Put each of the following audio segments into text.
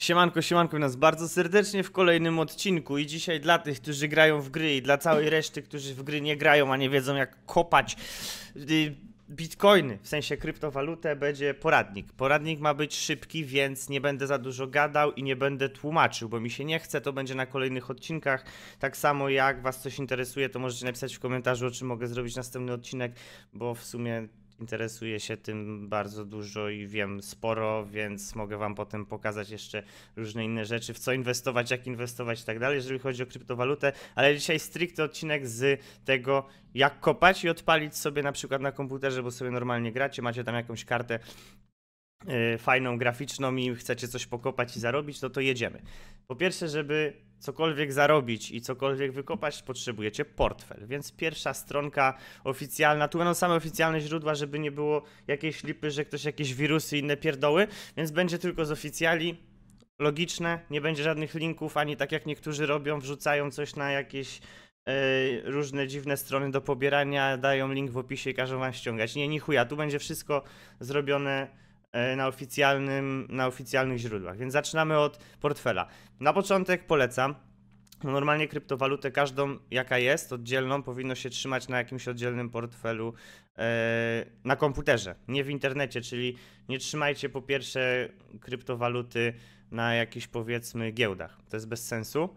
Siemanko, siemanko nas bardzo serdecznie w kolejnym odcinku i dzisiaj dla tych, którzy grają w gry i dla całej reszty, którzy w gry nie grają, a nie wiedzą jak kopać y, bitcoiny, w sensie kryptowalutę, będzie poradnik. Poradnik ma być szybki, więc nie będę za dużo gadał i nie będę tłumaczył, bo mi się nie chce, to będzie na kolejnych odcinkach. Tak samo jak Was coś interesuje, to możecie napisać w komentarzu, o czym mogę zrobić następny odcinek, bo w sumie interesuję się tym bardzo dużo i wiem sporo, więc mogę Wam potem pokazać jeszcze różne inne rzeczy, w co inwestować, jak inwestować i tak dalej, jeżeli chodzi o kryptowalutę, ale dzisiaj stricte odcinek z tego, jak kopać i odpalić sobie na przykład na komputerze, bo sobie normalnie gracie, macie tam jakąś kartę y, fajną, graficzną i chcecie coś pokopać i zarobić, no to jedziemy. Po pierwsze, żeby cokolwiek zarobić i cokolwiek wykopać, potrzebujecie portfel. Więc pierwsza stronka oficjalna, tu będą same oficjalne źródła, żeby nie było jakiejś lipy, że ktoś jakieś wirusy i inne pierdoły, więc będzie tylko z oficjali. Logiczne, nie będzie żadnych linków, ani tak jak niektórzy robią, wrzucają coś na jakieś yy, różne dziwne strony do pobierania, dają link w opisie i każą wam ściągać. Nie, nie chuja, tu będzie wszystko zrobione E, na, oficjalnym, na oficjalnych źródłach. Więc zaczynamy od portfela. Na początek polecam. No, normalnie kryptowalutę każdą, jaka jest, oddzielną, powinno się trzymać na jakimś oddzielnym portfelu e, na komputerze, nie w internecie, czyli nie trzymajcie po pierwsze kryptowaluty na jakichś powiedzmy giełdach. To jest bez sensu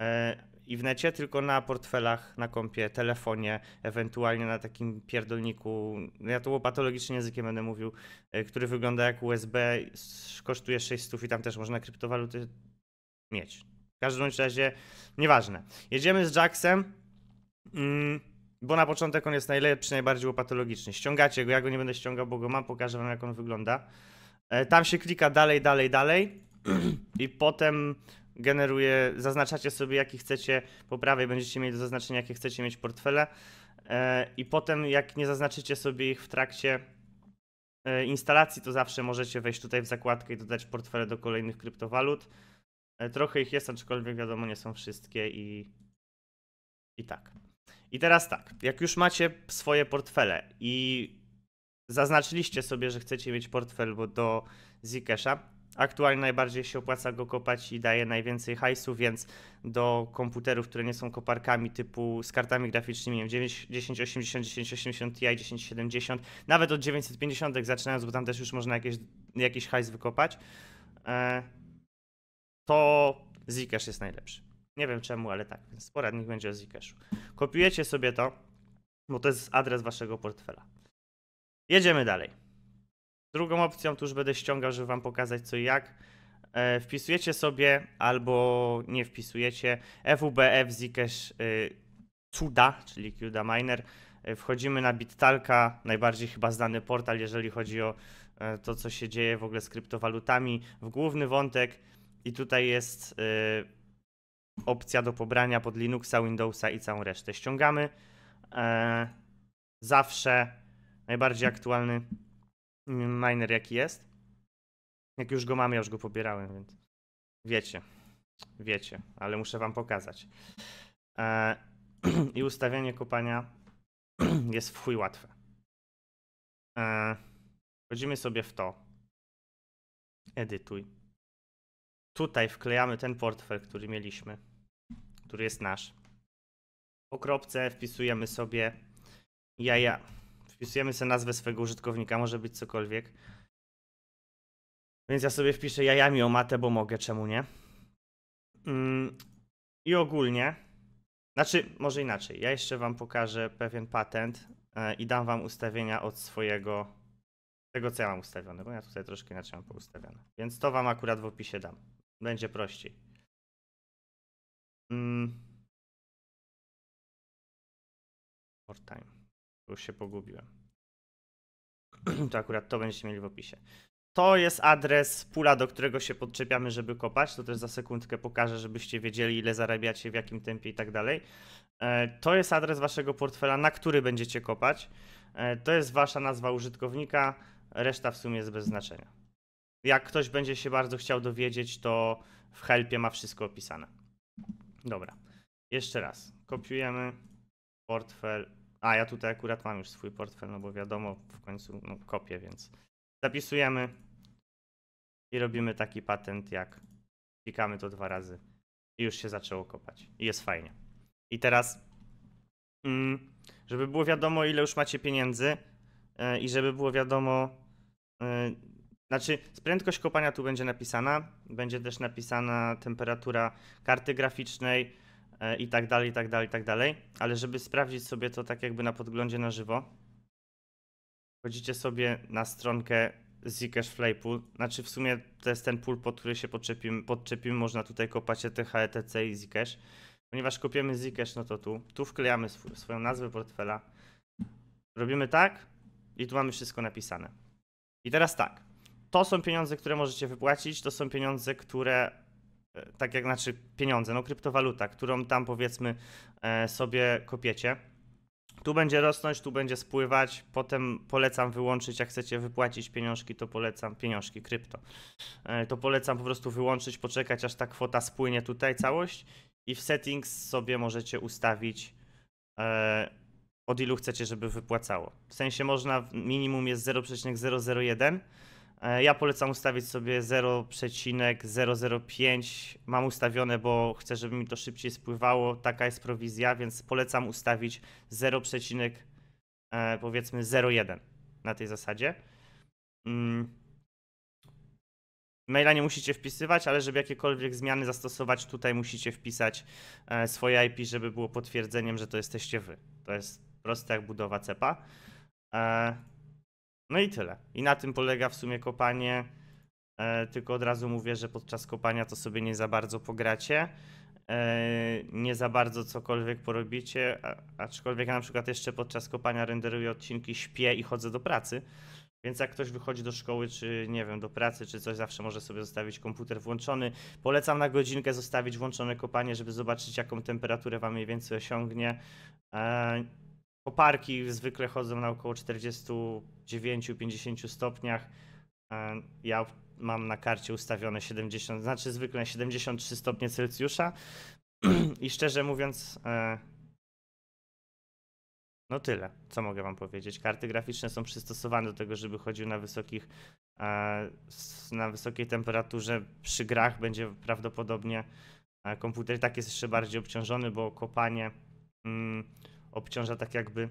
e, i w necie, tylko na portfelach, na kompie, telefonie, ewentualnie na takim pierdolniku. Ja to patologicznym językiem będę mówił, e, który wygląda jak USB, kosztuje 600 i tam też można kryptowaluty mieć. W każdym razie, nieważne. Jedziemy z Jacksem. Mm, bo na początek on jest najlepszy, najbardziej patologiczny. Ściągacie go, ja go nie będę ściągał, bo go mam, pokażę wam jak on wygląda. E, tam się klika dalej, dalej, dalej i potem generuje, zaznaczacie sobie jakie chcecie, po prawej będziecie mieli do zaznaczenia jakie chcecie mieć portfele e, i potem jak nie zaznaczycie sobie ich w trakcie e, instalacji, to zawsze możecie wejść tutaj w zakładkę i dodać portfele do kolejnych kryptowalut. E, trochę ich jest, aczkolwiek wiadomo nie są wszystkie i, i tak. I teraz tak, jak już macie swoje portfele i zaznaczyliście sobie, że chcecie mieć portfel do Zcash'a, Aktualnie najbardziej się opłaca go kopać i daje najwięcej hajsu, więc do komputerów, które nie są koparkami typu z kartami graficznymi, nie wiem, 1080, 1080 Ti, 1070, nawet od 950 zaczynając, bo tam też już można jakieś, jakiś hajs wykopać, e, to Zcash jest najlepszy. Nie wiem czemu, ale tak, więc poradnik będzie o Zcashu. Kopiujecie sobie to, bo to jest adres waszego portfela. Jedziemy dalej. Drugą opcją, tu już będę ściągał, żeby Wam pokazać co i jak. E, wpisujecie sobie albo nie wpisujecie FUBF Zcash y, CUDA, czyli CUDA Miner. E, wchodzimy na BitTalka, najbardziej chyba znany portal, jeżeli chodzi o e, to, co się dzieje w ogóle z kryptowalutami, w główny wątek. I tutaj jest y, opcja do pobrania pod Linuxa, Windowsa i całą resztę. Ściągamy. E, zawsze najbardziej aktualny miner jaki jest. Jak już go mam, ja już go pobierałem, więc wiecie, wiecie, ale muszę wam pokazać. E, I ustawianie kopania jest w chuj łatwe. E, wchodzimy sobie w to. Edytuj. Tutaj wklejamy ten portfel, który mieliśmy, który jest nasz. Po kropce wpisujemy sobie jaja Wpisujemy sobie nazwę swojego użytkownika, może być cokolwiek. Więc ja sobie wpiszę jajami o matę, bo mogę, czemu nie? Mm, I ogólnie, znaczy, może inaczej. Ja jeszcze Wam pokażę pewien patent e, i dam Wam ustawienia od swojego, tego co ja mam ustawione, bo ja tutaj troszkę inaczej mam poustawione. Więc to Wam akurat w opisie dam. Będzie prościej. Mm. More time. Już się pogubiłem. To akurat to będziecie mieli w opisie. To jest adres pula, do którego się podczepiamy, żeby kopać. To też za sekundkę pokażę, żebyście wiedzieli, ile zarabiacie, w jakim tempie i tak dalej. E, to jest adres waszego portfela, na który będziecie kopać. E, to jest wasza nazwa użytkownika. Reszta w sumie jest bez znaczenia. Jak ktoś będzie się bardzo chciał dowiedzieć, to w helpie ma wszystko opisane. Dobra. Jeszcze raz. Kopiujemy portfel a ja tutaj akurat mam już swój portfel, no bo wiadomo, w końcu no, kopię, więc zapisujemy i robimy taki patent jak klikamy to dwa razy i już się zaczęło kopać. I jest fajnie. I teraz, mm, żeby było wiadomo, ile już macie pieniędzy e, i żeby było wiadomo, e, znaczy prędkość kopania tu będzie napisana, będzie też napisana temperatura karty graficznej, E, i tak dalej, i tak dalej, i tak dalej. Ale żeby sprawdzić sobie to tak jakby na podglądzie na żywo, wchodzicie sobie na stronkę Zcash Flaypool, znaczy w sumie to jest ten pool, pod który się podczepi, podczepimy, można tutaj kopać ETH, ETC i Zcash. Ponieważ kopiemy Zcash, no to tu, tu wklejamy sw swoją nazwę portfela, robimy tak i tu mamy wszystko napisane. I teraz tak, to są pieniądze, które możecie wypłacić, to są pieniądze, które E, tak jak znaczy pieniądze, no kryptowaluta, którą tam powiedzmy e, sobie kopiecie. Tu będzie rosnąć, tu będzie spływać, potem polecam wyłączyć, jak chcecie wypłacić pieniążki, to polecam pieniążki, krypto. E, to polecam po prostu wyłączyć, poczekać aż ta kwota spłynie tutaj całość i w settings sobie możecie ustawić od ilu chcecie, żeby wypłacało. W sensie można, minimum jest 0,001, E, ja polecam ustawić sobie 0,005. Mam ustawione, bo chcę, żeby mi to szybciej spływało. Taka jest prowizja, więc polecam ustawić 0, e, powiedzmy 0,1 na tej zasadzie. Mm. Maila nie musicie wpisywać, ale żeby jakiekolwiek zmiany zastosować, tutaj musicie wpisać e, swoje IP, żeby było potwierdzeniem, że to jesteście wy. To jest proste jak budowa cepa. No i tyle. I na tym polega w sumie kopanie. E, tylko od razu mówię, że podczas kopania to sobie nie za bardzo pogracie. E, nie za bardzo cokolwiek porobicie. Aczkolwiek ja na przykład jeszcze podczas kopania renderuję odcinki, śpię i chodzę do pracy. Więc jak ktoś wychodzi do szkoły, czy nie wiem, do pracy, czy coś, zawsze może sobie zostawić komputer włączony. Polecam na godzinkę zostawić włączone kopanie, żeby zobaczyć, jaką temperaturę wam mniej więcej osiągnie. E, Oparki zwykle chodzą na około 49-50 stopniach. E, ja mam na karcie ustawione 70, znaczy zwykle 73 stopnie Celsjusza. I szczerze mówiąc, e, no tyle, co mogę Wam powiedzieć. Karty graficzne są przystosowane do tego, żeby chodził na wysokich, e, na wysokiej temperaturze. Przy grach będzie prawdopodobnie komputer tak jest jeszcze bardziej obciążony, bo kopanie mm, obciąża tak jakby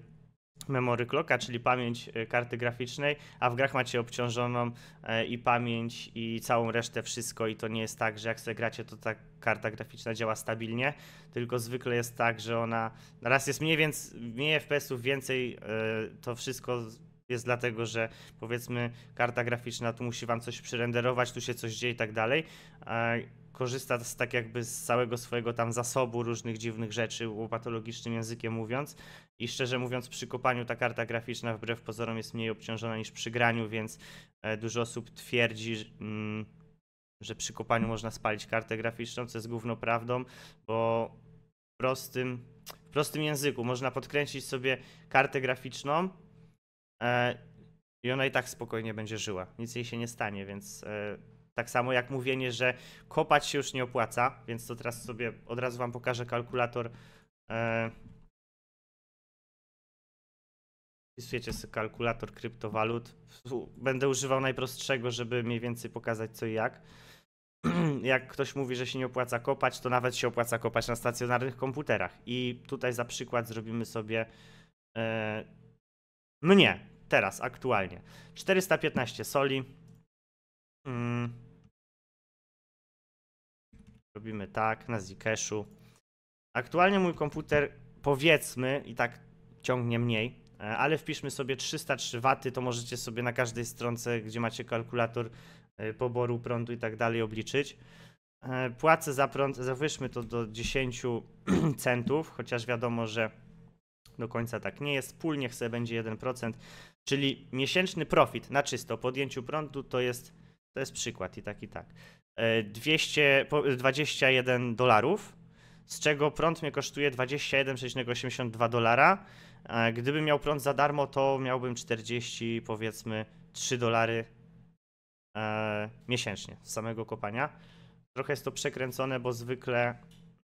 memory clocka, czyli pamięć e, karty graficznej, a w grach macie obciążoną e, i pamięć i całą resztę wszystko i to nie jest tak, że jak sobie gracie to ta karta graficzna działa stabilnie, tylko zwykle jest tak, że ona raz jest mniej, więc mniej FPS-ów, więcej e, to wszystko jest dlatego, że powiedzmy karta graficzna tu musi wam coś przyrenderować, tu się coś dzieje i tak dalej korzysta z, tak jakby z całego swojego tam zasobu różnych dziwnych rzeczy, łopatologicznym językiem mówiąc. I szczerze mówiąc, przy kopaniu ta karta graficzna wbrew pozorom jest mniej obciążona niż przy graniu, więc e, dużo osób twierdzi, że, mm, że przy kopaniu można spalić kartę graficzną, co jest główną prawdą, bo w prostym, w prostym języku można podkręcić sobie kartę graficzną e, i ona i tak spokojnie będzie żyła. Nic jej się nie stanie, więc... E, tak samo jak mówienie, że kopać się już nie opłaca, więc to teraz sobie od razu Wam pokażę kalkulator. E, wpisujecie sobie kalkulator kryptowalut. Będę używał najprostszego, żeby mniej więcej pokazać co i jak. Jak ktoś mówi, że się nie opłaca kopać, to nawet się opłaca kopać na stacjonarnych komputerach. I tutaj za przykład zrobimy sobie e, mnie teraz, aktualnie. 415 soli. Mm. Robimy tak, na Zcashu. Aktualnie mój komputer, powiedzmy, i tak ciągnie mniej, e, ale wpiszmy sobie 303 W, to możecie sobie na każdej stronce, gdzie macie kalkulator e, poboru prądu i tak dalej obliczyć. E, płacę za prąd, zawyżmy to do 10 centów, chociaż wiadomo, że do końca tak nie jest. Pól niech sobie będzie 1%, czyli miesięczny profit na czysto po odjęciu prądu to jest, to jest przykład i tak i tak. 200, e, 21 dolarów, z czego prąd mnie kosztuje 21,82 dolara. E, gdybym miał prąd za darmo, to miałbym 40, powiedzmy, 3 dolary e, miesięcznie z samego kopania. Trochę jest to przekręcone, bo zwykle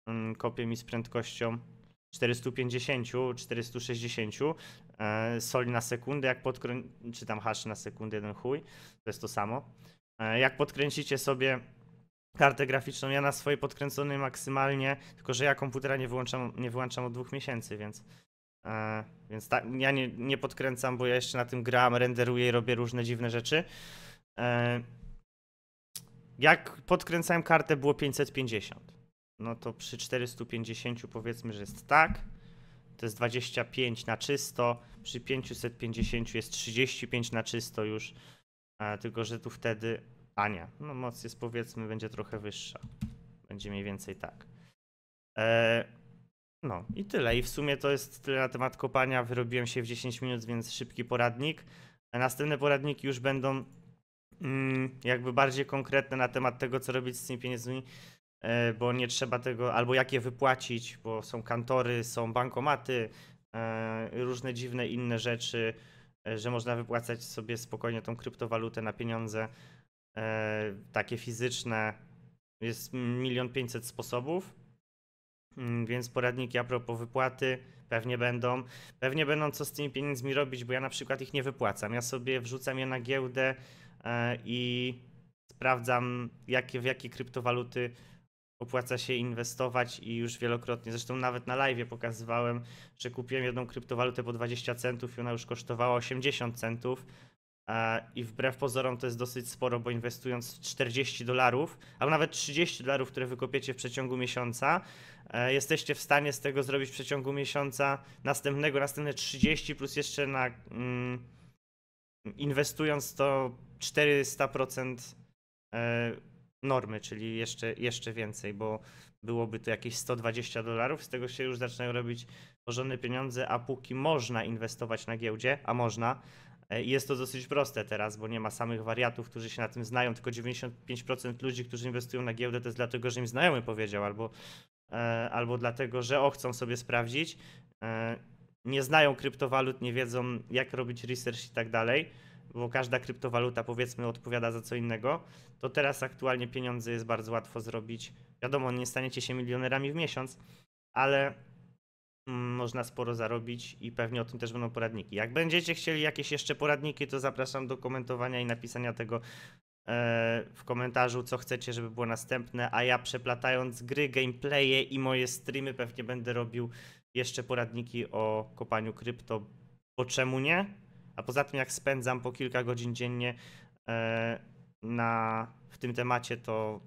mm, kopię mi z prędkością 450-460 soli na sekundę, jak podkręcicie, czy tam hash na sekundę, jeden chuj, to jest to samo. Jak podkręcicie sobie kartę graficzną. Ja na swojej podkręconej maksymalnie, tylko że ja komputera nie wyłączam, nie wyłączam od dwóch miesięcy, więc. E, więc tak, ja nie, nie podkręcam, bo ja jeszcze na tym gram, renderuję i robię różne dziwne rzeczy. E, jak podkręcałem kartę, było 550. No to przy 450 powiedzmy, że jest tak. To jest 25 na czysto. Przy 550 jest 35 na czysto już. E, tylko, że tu wtedy a nie, no moc jest powiedzmy, będzie trochę wyższa. Będzie mniej więcej tak. E, no i tyle. I w sumie to jest tyle na temat kopania. Wyrobiłem się w 10 minut, więc szybki poradnik. Następne poradniki już będą mm, jakby bardziej konkretne na temat tego, co robić z tymi pieniędzmi, e, bo nie trzeba tego, albo jak je wypłacić, bo są kantory, są bankomaty, e, różne dziwne inne rzeczy, że można wypłacać sobie spokojnie tą kryptowalutę na pieniądze. E, takie fizyczne, jest milion pięćset sposobów, mm, więc poradniki a propos wypłaty pewnie będą. Pewnie będą co z tymi pieniędzmi robić, bo ja na przykład ich nie wypłacam. Ja sobie wrzucam je na giełdę e, i sprawdzam, jakie, w jakie kryptowaluty opłaca się inwestować i już wielokrotnie, zresztą nawet na live pokazywałem, że kupiłem jedną kryptowalutę po 20 centów i ona już kosztowała 80 centów i wbrew pozorom to jest dosyć sporo, bo inwestując 40 dolarów, albo nawet 30 dolarów, które wykopiecie w przeciągu miesiąca, e, jesteście w stanie z tego zrobić w przeciągu miesiąca następnego, następne 30 plus jeszcze na mm, inwestując to 400% e, normy, czyli jeszcze, jeszcze więcej, bo byłoby to jakieś 120 dolarów, z tego się już zaczynają robić porządne pieniądze, a póki można inwestować na giełdzie, a można, E, jest to dosyć proste teraz, bo nie ma samych wariatów, którzy się na tym znają, tylko 95% ludzi, którzy inwestują na giełdę, to jest dlatego, że im znajomy powiedział, albo, e, albo dlatego, że o, chcą sobie sprawdzić. E, nie znają kryptowalut, nie wiedzą jak robić research i tak dalej, bo każda kryptowaluta powiedzmy odpowiada za co innego. To teraz aktualnie pieniądze jest bardzo łatwo zrobić. Wiadomo, nie staniecie się milionerami w miesiąc, ale Mm, można sporo zarobić i pewnie o tym też będą poradniki. Jak będziecie chcieli jakieś jeszcze poradniki, to zapraszam do komentowania i napisania tego e, w komentarzu, co chcecie, żeby było następne, a ja przeplatając gry, gameplaye i moje streamy pewnie będę robił jeszcze poradniki o kopaniu krypto, bo czemu nie? A poza tym jak spędzam po kilka godzin dziennie e, na, w tym temacie, to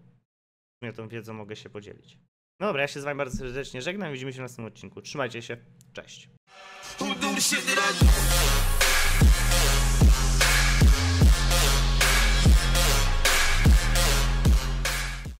tą wiedzą mogę się podzielić. No dobra, ja się z wami bardzo serdecznie żegnam. Widzimy się w następnym odcinku. Trzymajcie się. Cześć.